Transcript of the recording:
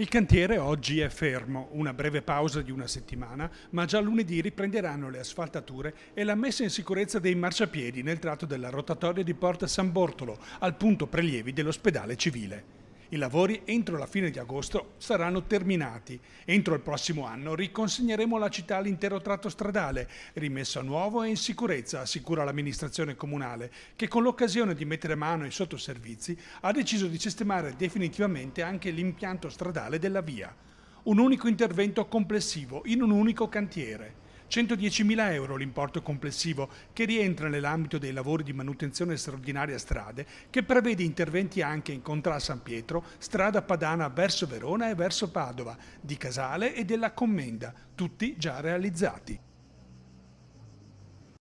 Il cantiere oggi è fermo, una breve pausa di una settimana, ma già lunedì riprenderanno le asfaltature e la messa in sicurezza dei marciapiedi nel tratto della rotatoria di Porta San Bortolo, al punto prelievi dell'ospedale civile. I lavori entro la fine di agosto saranno terminati. Entro il prossimo anno riconsegneremo alla città l'intero tratto stradale, rimesso a nuovo e in sicurezza, assicura l'amministrazione comunale, che con l'occasione di mettere mano ai sottoservizi ha deciso di sistemare definitivamente anche l'impianto stradale della via. Un unico intervento complessivo in un unico cantiere. 110.000 euro l'importo complessivo che rientra nell'ambito dei lavori di manutenzione straordinaria strade che prevede interventi anche in Contral San Pietro, strada padana verso Verona e verso Padova, di Casale e della Commenda, tutti già realizzati.